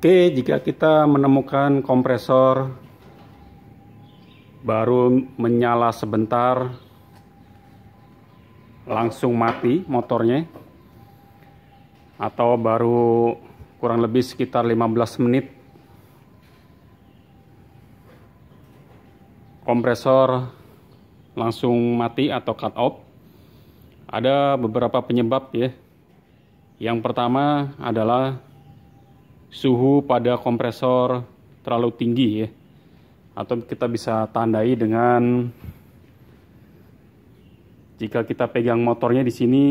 Oke, jika kita menemukan kompresor baru menyala sebentar langsung mati motornya atau baru kurang lebih sekitar 15 menit kompresor langsung mati atau cut off ada beberapa penyebab ya yang pertama adalah suhu pada kompresor terlalu tinggi ya atau kita bisa tandai dengan jika kita pegang motornya di sini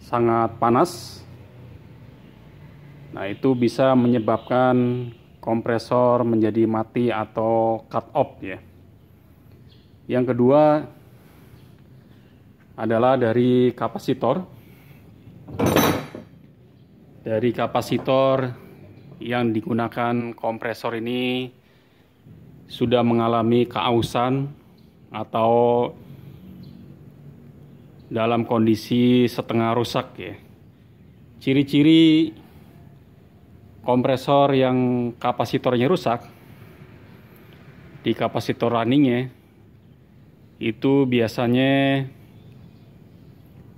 sangat panas nah itu bisa menyebabkan kompresor menjadi mati atau cut off ya yang kedua adalah dari kapasitor dari kapasitor yang digunakan kompresor ini sudah mengalami keausan atau dalam kondisi setengah rusak ya. Ciri-ciri kompresor yang kapasitornya rusak di kapasitor runningnya itu biasanya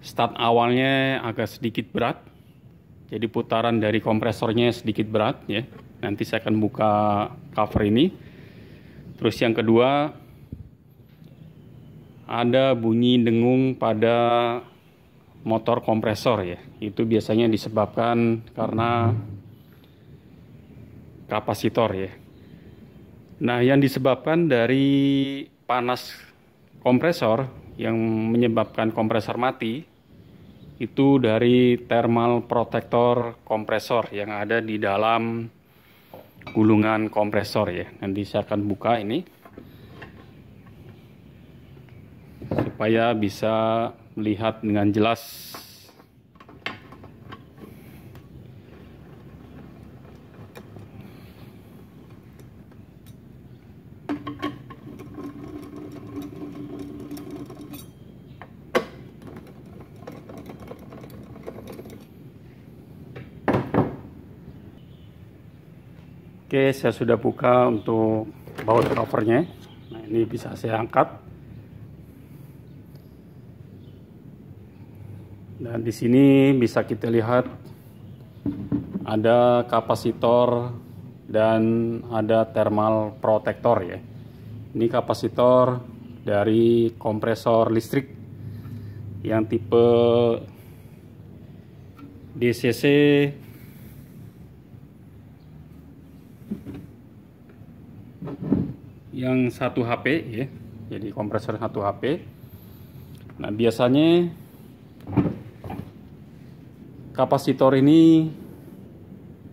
start awalnya agak sedikit berat jadi putaran dari kompresornya sedikit berat ya. Nanti saya akan buka cover ini. Terus yang kedua ada bunyi dengung pada motor kompresor ya. Itu biasanya disebabkan karena kapasitor ya. Nah, yang disebabkan dari panas kompresor yang menyebabkan kompresor mati itu dari thermal protector kompresor yang ada di dalam gulungan kompresor ya. Nanti saya akan buka ini supaya bisa melihat dengan jelas Oke, saya sudah buka untuk baut covernya. Nah, ini bisa saya angkat. Dan di sini bisa kita lihat ada kapasitor dan ada thermal protector ya. Ini kapasitor dari kompresor listrik yang tipe DCC yang satu HP ya jadi kompresor satu HP nah biasanya kapasitor ini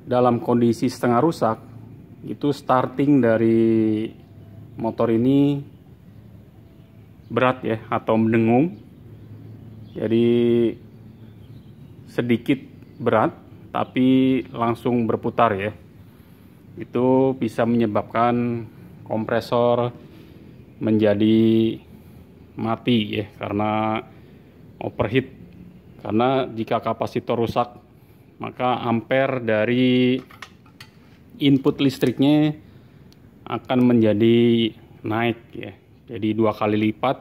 dalam kondisi setengah rusak itu starting dari motor ini berat ya atau mendengung jadi sedikit berat tapi langsung berputar ya itu bisa menyebabkan kompresor menjadi mati ya karena overheat karena jika kapasitor rusak maka ampere dari input listriknya akan menjadi naik ya jadi dua kali lipat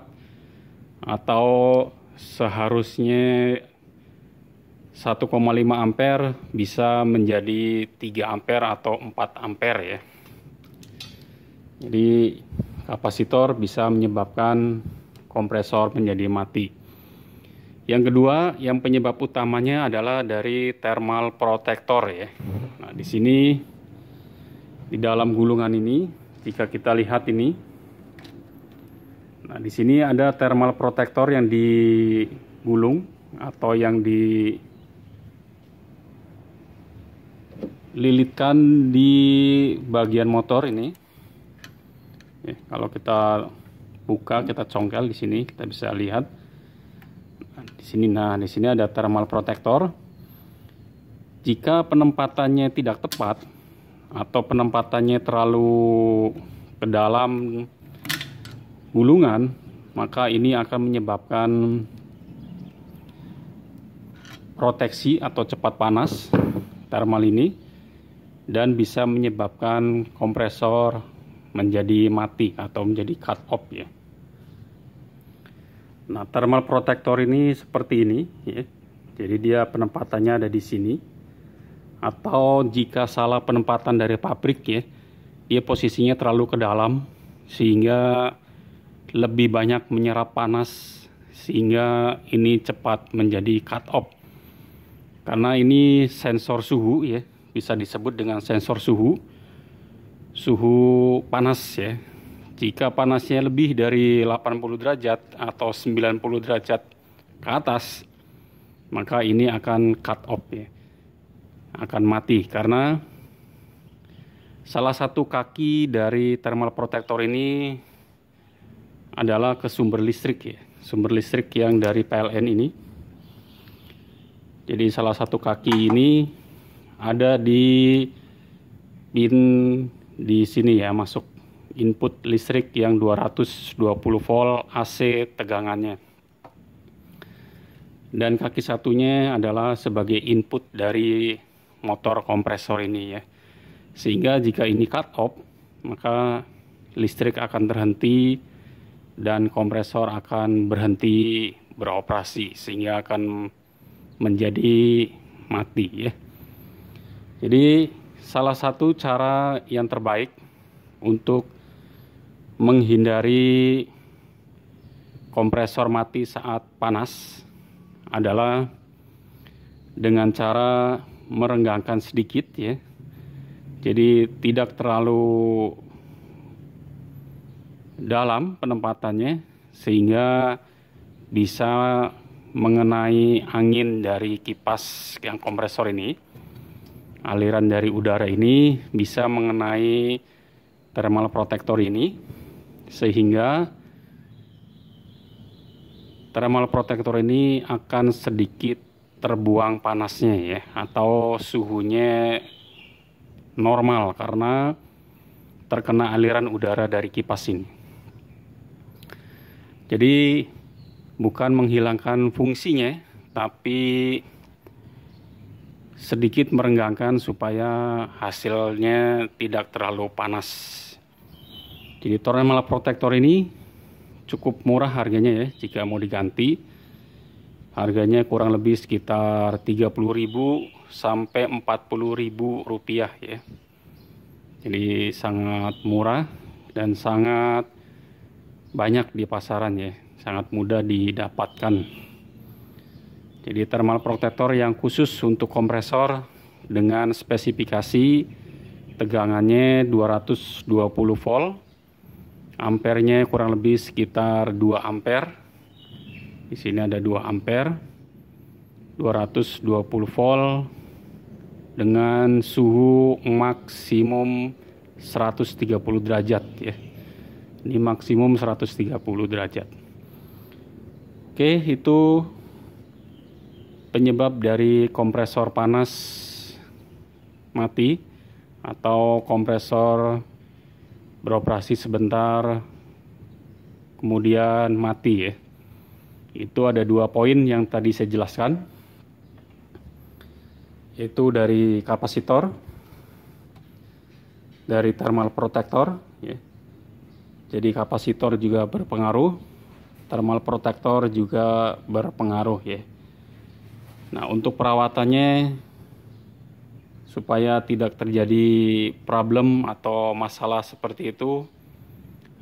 atau seharusnya 1,5 ampere bisa menjadi 3 ampere atau 4 ampere ya jadi kapasitor bisa menyebabkan kompresor menjadi mati. Yang kedua, yang penyebab utamanya adalah dari thermal protector ya. Nah, di sini di dalam gulungan ini, jika kita lihat ini, nah di sini ada thermal protector yang digulung atau yang di lilitkan di bagian motor ini Eh, kalau kita buka, kita congkel di sini, kita bisa lihat di sini. Nah, di sini ada thermal protector. Jika penempatannya tidak tepat atau penempatannya terlalu ke dalam gulungan, maka ini akan menyebabkan proteksi atau cepat panas thermal ini dan bisa menyebabkan kompresor menjadi mati atau menjadi cut off ya. Nah, thermal protector ini seperti ini ya. Jadi dia penempatannya ada di sini. Atau jika salah penempatan dari pabrik ya, dia posisinya terlalu ke dalam sehingga lebih banyak menyerap panas sehingga ini cepat menjadi cut off. Karena ini sensor suhu ya, bisa disebut dengan sensor suhu suhu panas ya. Jika panasnya lebih dari 80 derajat atau 90 derajat ke atas, maka ini akan cut off ya. Akan mati karena salah satu kaki dari thermal protector ini adalah ke sumber listrik ya. Sumber listrik yang dari PLN ini. Jadi salah satu kaki ini ada di pin di sini ya masuk input listrik yang 220 volt AC tegangannya. Dan kaki satunya adalah sebagai input dari motor kompresor ini ya. Sehingga jika ini cut off, maka listrik akan terhenti dan kompresor akan berhenti beroperasi sehingga akan menjadi mati ya. Jadi salah satu cara yang terbaik untuk menghindari kompresor mati saat panas adalah dengan cara merenggangkan sedikit ya. Jadi tidak terlalu dalam penempatannya sehingga bisa mengenai angin dari kipas yang kompresor ini aliran dari udara ini bisa mengenai thermal protector ini sehingga thermal protector ini akan sedikit terbuang panasnya ya atau suhunya normal karena terkena aliran udara dari kipas ini. Jadi bukan menghilangkan fungsinya tapi sedikit merenggangkan supaya hasilnya tidak terlalu panas jadi malah protektor ini cukup murah harganya ya jika mau diganti harganya kurang lebih sekitar 30.000 sampai 40.000 rupiah ya jadi sangat murah dan sangat banyak di pasaran ya sangat mudah didapatkan jadi thermal protector yang khusus untuk kompresor dengan spesifikasi tegangannya 220 volt, ampernya kurang lebih sekitar 2 ampere. Di sini ada 2 ampere, 220 volt dengan suhu maksimum 130 derajat ya. Ini maksimum 130 derajat. Oke, itu penyebab dari kompresor panas mati atau kompresor beroperasi sebentar kemudian mati ya. Itu ada dua poin yang tadi saya jelaskan. Yaitu dari kapasitor, dari thermal protector. Ya. Jadi kapasitor juga berpengaruh, thermal protector juga berpengaruh ya. Nah, untuk perawatannya supaya tidak terjadi problem atau masalah seperti itu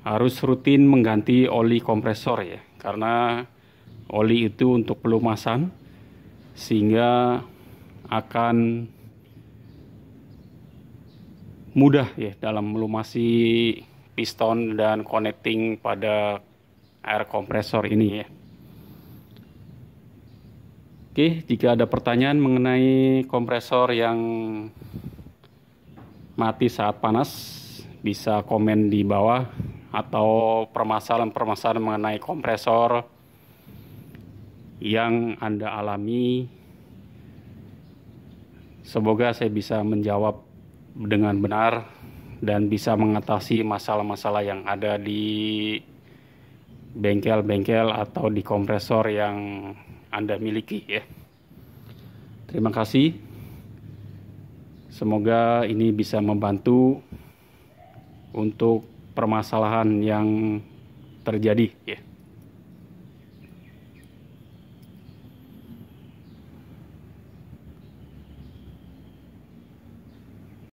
harus rutin mengganti oli kompresor ya karena oli itu untuk pelumasan sehingga akan mudah ya dalam melumasi piston dan connecting pada air kompresor ini ya. Oke, jika ada pertanyaan mengenai kompresor yang mati saat panas, bisa komen di bawah atau permasalahan-permasalahan mengenai kompresor yang Anda alami. Semoga saya bisa menjawab dengan benar dan bisa mengatasi masalah-masalah yang ada di bengkel-bengkel atau di kompresor yang anda miliki ya. Terima kasih. Semoga ini bisa membantu untuk permasalahan yang terjadi ya.